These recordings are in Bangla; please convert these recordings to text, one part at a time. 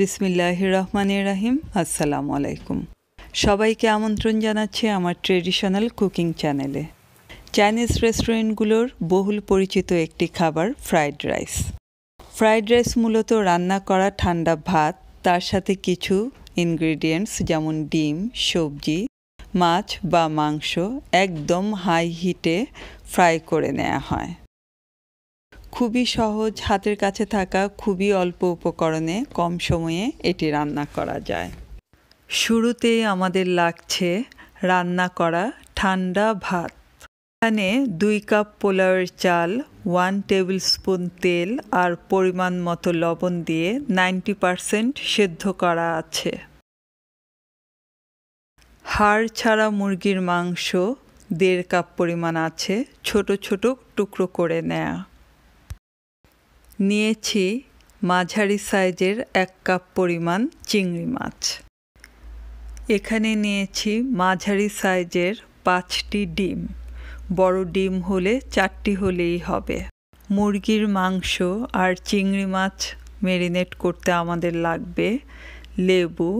বিসমিল্লাহ রহমান রাহিম আসসালামু আলাইকুম সবাইকে আমন্ত্রণ জানাচ্ছি আমার ট্রেডিশনাল কুকিং চ্যানেলে চাইনিজ রেস্টুরেন্টগুলোর বহুল পরিচিত একটি খাবার ফ্রাইড রাইস ফ্রাইড রাইস মূলত রান্না করা ঠান্ডা ভাত তার সাথে কিছু ইনগ্রেডিয়েন্টস যেমন ডিম সবজি মাছ বা মাংস একদম হাই হিটে ফ্রাই করে নেওয়া হয় খুবই সহজ হাতের কাছে থাকা খুবই অল্প উপকরণে কম সময়ে এটি রান্না করা যায় শুরুতেই আমাদের লাগছে রান্না করা ঠান্ডা ভাত এখানে দুই কাপ পোলাওয়ের চাল ওয়ান টেবিল স্পুন তেল আর পরিমাণ মতো লবণ দিয়ে নাইনটি পারসেন্ট সেদ্ধ করা আছে হাড় ছাড়া মুরগির মাংস দেড় কাপ পরিমাণ আছে ছোট ছোট টুকরো করে নেয়া নিয়েছি মাঝারি সাইজের এক কাপ পরিমাণ চিংড়ি মাছ এখানে নিয়েছি মাঝারি সাইজের পাঁচটি ডিম বড় ডিম হলে চারটি হলেই হবে মুরগির মাংস আর চিংড়ি মাছ মেরিনেট করতে আমাদের লাগবে লেবু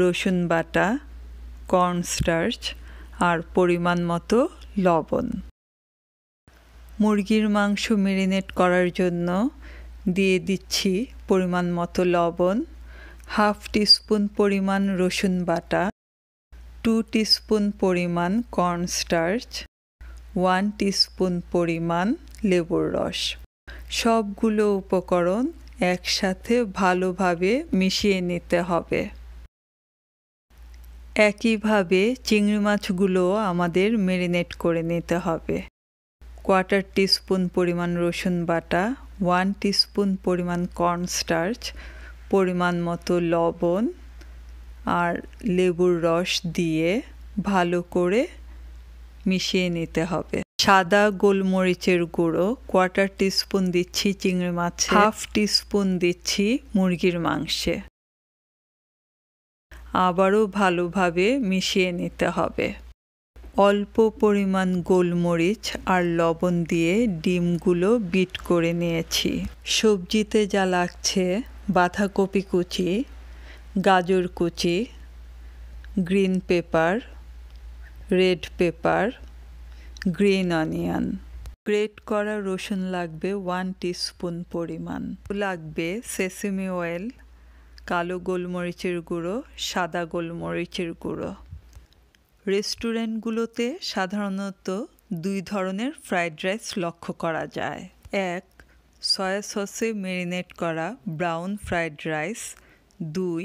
রসুন বাটা কর্নস্টার্চ আর পরিমাণ মতো লবণ মুরগির মাংস মেরিনেট করার জন্য দিয়ে দিচ্ছি পরিমাণ মতো লবণ হাফ টিস্পুন পরিমাণ রসুন বাটা টু টিস্পুন পরিমাণ কর্নস্টার্চ ওয়ান টিস্পুন পরিমাণ লেবুর রস সবগুলো উপকরণ একসাথে ভালোভাবে মিশিয়ে নিতে হবে একইভাবে চিংড়ি মাছগুলো আমাদের মেরিনেট করে নিতে হবে কোয়ার্টার টিস্পুন পরিমাণ রসুন বাটা ওয়ান টিস্পুন পরিমাণ কর্নস্টার্চ পরিমাণ মতো লবণ আর লেবুর রস দিয়ে ভালো করে মিশিয়ে নিতে হবে সাদা গোলমরিচের গুঁড়ো কোয়ার্টার টিস্পুন দিচ্ছি চিংড়ি মাছ হাফ টিস্পুন দিচ্ছি মুরগির মাংসে আবারও ভালোভাবে মিশিয়ে নিতে হবে অল্প পরিমাণ গোলমরিচ আর লবণ দিয়ে ডিমগুলো বিট করে নিয়েছি সবজিতে যা লাগছে বাঁধাকপি কুচি গাজর কুচি green pepper red pepper green onion grate করা রসুন লাগবে ওয়ান স্পুন পরিমাণ লাগবে সেসিমি অয়েল কালো গোলমরিচের গুঁড়ো সাদা গোলমরিচের গুঁড়ো রেস্টুরেন্টগুলোতে সাধারণত দুই ধরনের ফ্রাইড রাইস লক্ষ্য করা যায় এক সয়া সসে মেরিনেট করা ব্রাউন ফ্রাইড রাইস দুই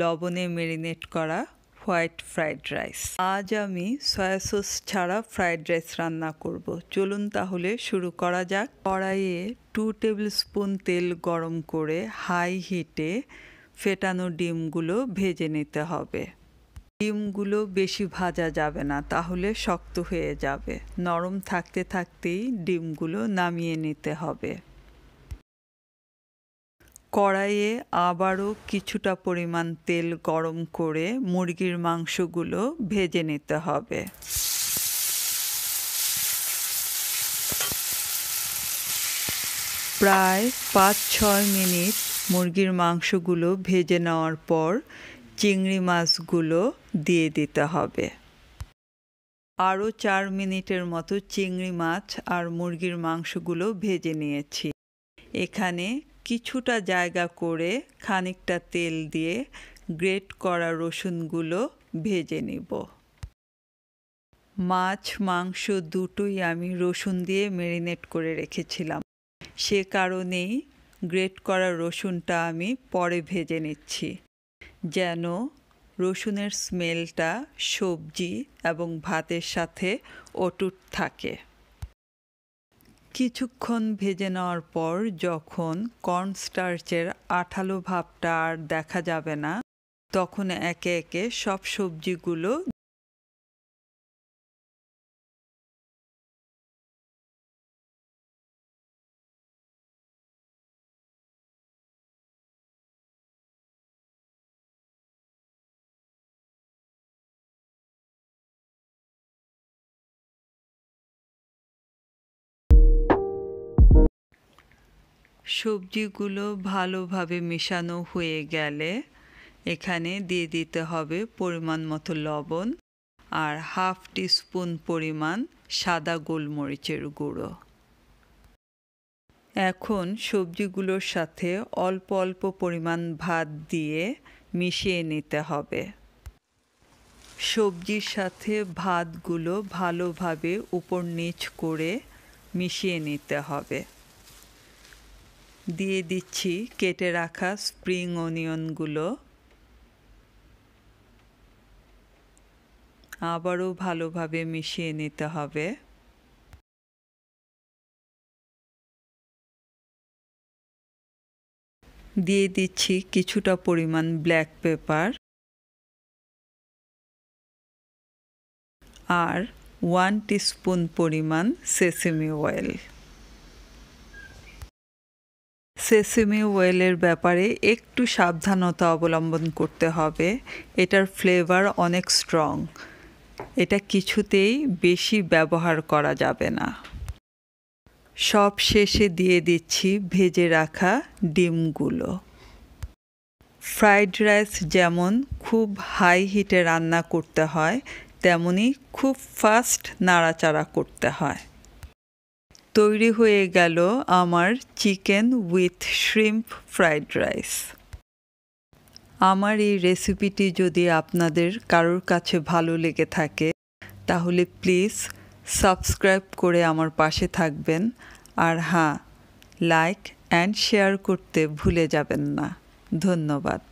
লবণে মেরিনেট করা হোয়াইট ফ্রাইড রাইস আজ আমি সয়া সস ছাড়া ফ্রাইড রাইস রান্না করব চলুন তাহলে শুরু করা যাক কড়াইয়ে টু টেবিল স্পুন তেল গরম করে হাই হিটে ফেটানো ডিমগুলো ভেজে নিতে হবে ডিমগুলো বেশি ভাজা যাবে না তাহলে শক্ত হয়ে যাবে নরম থাকতে থাকতেই ডিমগুলো নামিয়ে নিতে হবে কড়াইয়ে আবারও কিছুটা পরিমাণ তেল গরম করে মুরগির মাংসগুলো ভেজে নিতে হবে প্রায় পাঁচ ছয় মিনিট মুরগির মাংসগুলো ভেজে নেওয়ার পর চিংড়ি মাছগুলো দিয়ে দিতে হবে আরও চার মিনিটের মতো চিংড়ি মাছ আর মুরগির মাংসগুলো ভেজে নিয়েছি এখানে কিছুটা জায়গা করে খানিকটা তেল দিয়ে গ্রেট করা রসুনগুলো ভেজে নিব মাছ মাংস দুটোই আমি রসুন দিয়ে মেরিনেট করে রেখেছিলাম সে কারণেই গ্রেট করা রসুনটা আমি পরে ভেজে নিচ্ছি যেন রসুনের স্মেলটা সবজি এবং ভাতের সাথে অটুট থাকে কিছুক্ষণ ভেজে নেওয়ার পর যখন কর্নস্টার্চের আঠালো ভাবটা আর দেখা যাবে না তখন একে একে সব সবজিগুলো সবজিগুলো ভালোভাবে মেশানো হয়ে গেলে এখানে দিয়ে দিতে হবে পরিমাণ মতো লবণ আর হাফ টিস্পুন পরিমাণ সাদা গোলমরিচের গুঁড়ো এখন সবজিগুলোর সাথে অল্প অল্প পরিমাণ ভাত দিয়ে মিশিয়ে নিতে হবে সবজির সাথে ভাতগুলো ভালোভাবে উপর নিচ করে মিশিয়ে নিতে হবে দিয়ে দিচ্ছি কেটে রাখা স্প্রিং অনিয়নগুলো আবারও ভালোভাবে মিশিয়ে নিতে হবে দিয়ে দিচ্ছি কিছুটা পরিমাণ ব্ল্যাক পেপার আর ওয়ান টিস্পুন পরিমাণ সেসেমি অয়েল সেসিমি ওয়েলের ব্যাপারে একটু সাবধানতা অবলম্বন করতে হবে এটার ফ্লেভার অনেক স্ট্রং এটা কিছুতেই বেশি ব্যবহার করা যাবে না সব শেষে দিয়ে দিচ্ছি ভেজে রাখা ডিমগুলো ফ্রাইড রাইস যেমন খুব হাই হিটে রান্না করতে হয় তেমনি খুব ফাস্ট নাড়াচাড়া করতে হয় তৈরি হয়ে গেল আমার chicken with shrimp fried rice আমার এই রেসিপিটি যদি আপনাদের কারোর কাছে ভালো লেগে থাকে তাহলে প্লিজ সাবস্ক্রাইব করে আমার পাশে থাকবেন আর হ্যাঁ লাইক অ্যান্ড শেয়ার করতে ভুলে যাবেন না ধন্যবাদ